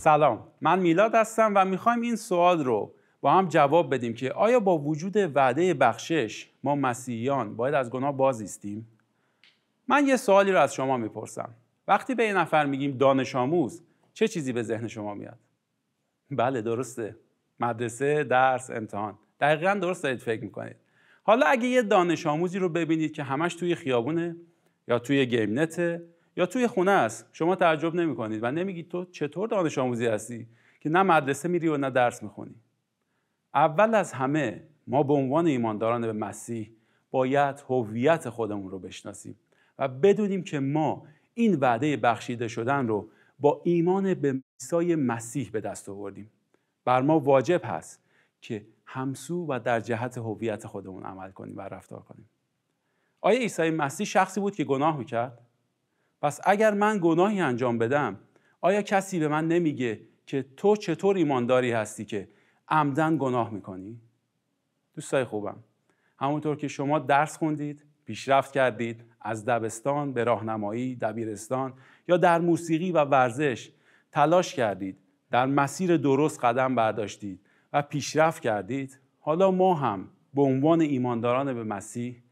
سلام من میلاد هستم و میخوایم این سوال رو با هم جواب بدیم که آیا با وجود وعده بخشش ما مسیحیان باید از گناه بازیستیم؟ من یه سوالی رو از شما میپرسم وقتی به یه نفر میگیم دانش آموز چه چیزی به ذهن شما میاد؟ بله درسته مدرسه، درس، امتحان دقیقا درست دارید فکر میکنید حالا اگه یه دانش آموزی رو ببینید که همش توی خیابونه یا توی گیم نته یا توی خونه است شما تعجب نمی کنید و نمیگید تو چطور دانش آموزی هستی که نه مدرسه میری و نه درس میخونی اول از همه ما به عنوان ایمانداران به مسیح باید هویت خودمون رو بشناسیم و بدونیم که ما این وعده بخشیده شدن رو با ایمان به عیسی مسیح به دست آوردیم بر ما واجب هست که همسو و در جهت هویت خودمون عمل کنیم و رفتار کنیم آیا عیسی مسیح شخصی بود که گناه میکرد پس اگر من گناهی انجام بدم آیا کسی به من نمیگه که تو چطور ایمانداری هستی که عمدن گناه میکنی؟ دوستای خوبم همونطور که شما درس خوندید پیشرفت کردید از دبستان به راهنمایی دبیرستان یا در موسیقی و ورزش تلاش کردید در مسیر درست قدم برداشتید و پیشرفت کردید حالا ما هم به عنوان ایمانداران به مسیح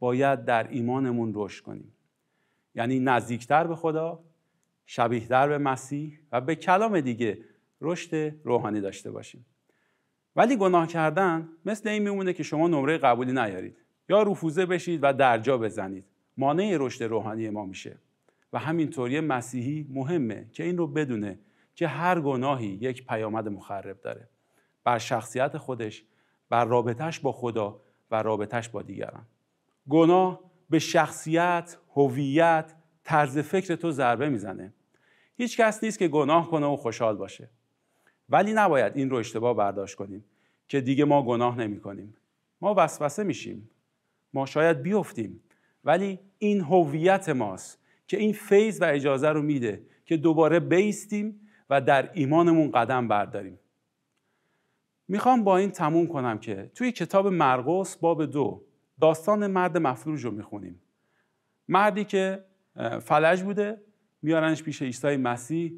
باید در ایمانمون رشد کنیم یعنی نزدیکتر به خدا شبیهتر به مسیح و به کلام دیگه رشد روحانی داشته باشیم ولی گناه کردن مثل این میمونه که شما نمره قبولی نیارید یا رفوزه بشید و درجا بزنید مانع رشد روحانی ما میشه و همینطوری مسیحی مهمه که این رو بدونه که هر گناهی یک پیامد مخرب داره بر شخصیت خودش بر رابطش با خدا و رابطش با دیگران گناه به شخصیت، هویت، طرز فکر تو ضربه میزنه هیچ کس نیست که گناه کنه و خوشحال باشه ولی نباید این رو اشتباه برداشت کنیم که دیگه ما گناه نمی کنیم ما وسوسه میشیم ما شاید بیفتیم ولی این هویت ماست که این فیض و اجازه رو میده که دوباره بیستیم و در ایمانمون قدم برداریم میخوام با این تموم کنم که توی کتاب مرقس باب دو داستان مرد مفلوج رو میخونیم مردی که فلج بوده میارنش پیش عیسی مسیح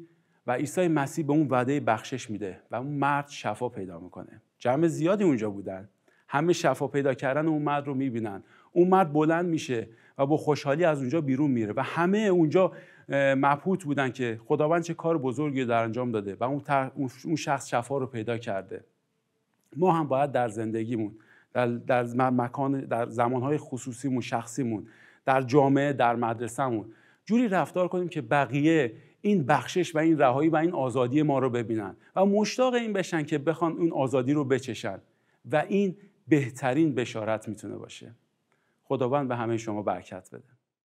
و عیسی مسیح به اون وعده بخشش میده و اون مرد شفا پیدا میکنه جمع زیادی اونجا بودن همه شفا پیدا کردن اون مرد رو میبینن اون مرد بلند میشه و با خوشحالی از اونجا بیرون میره و همه اونجا مبهوت بودن که خداوند چه کار بزرگی در انجام داده و اون, اون شخص شفا رو پیدا کرده ما هم باید در زندگیمون در, در مکان در زمانهای خصوصیمون شخصیمون در جامعه در مدرسهمون جوری رفتار کنیم که بقیه این بخشش و این رهایی و این آزادی ما رو ببینن و مشتاق این بشن که بخوان اون آزادی رو بچشن و این بهترین بشارت میتونه باشه خداوند به همه شما برکت بده